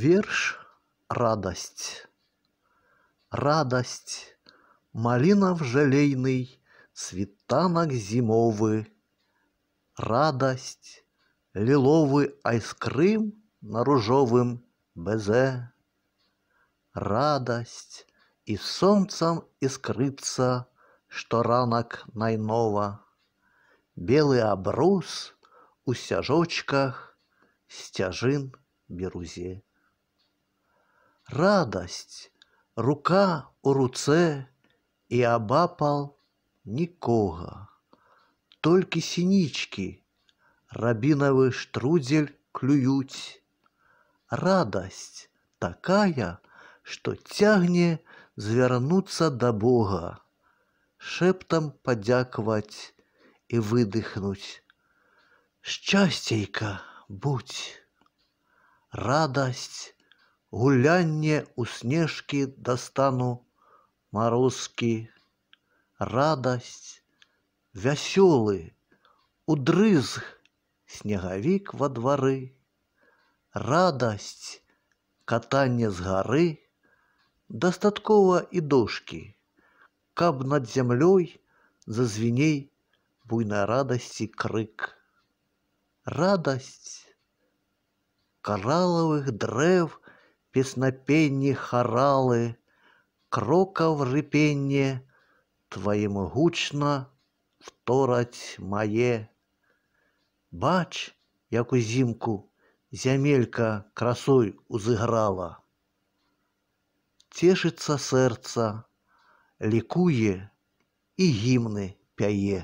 Верш «Радость». Радость, малинов желейный, цветанок зимовы, Радость, лиловый айскрым На ружовым безе. Радость, и солнцем искрыться, Что ранок найнова. Белый обрус у сяжочках Стяжин бирюзе радость, рука у руце, и обапал никого, только синички, рабінавы штрудель клююць. Радость такая, что тягне звярнуцца до Бога, шептом подяковать и выдохнуть. Счастейка будь! Радость гулянне у снежки достану морозки. Радость, веселый удрызг снеговик во дворы, Радость, катание с горы, достатково и дошки, каб над зямлёй зазвіней буйной радости крык. Радость коралловых древ песнапенні хоралы, крокаў рыпенне тваім гучна вторраць мае. Бач, як узімку зямелька красой узыграла. Цешыцца сэрца, лікуе і гімны пяе.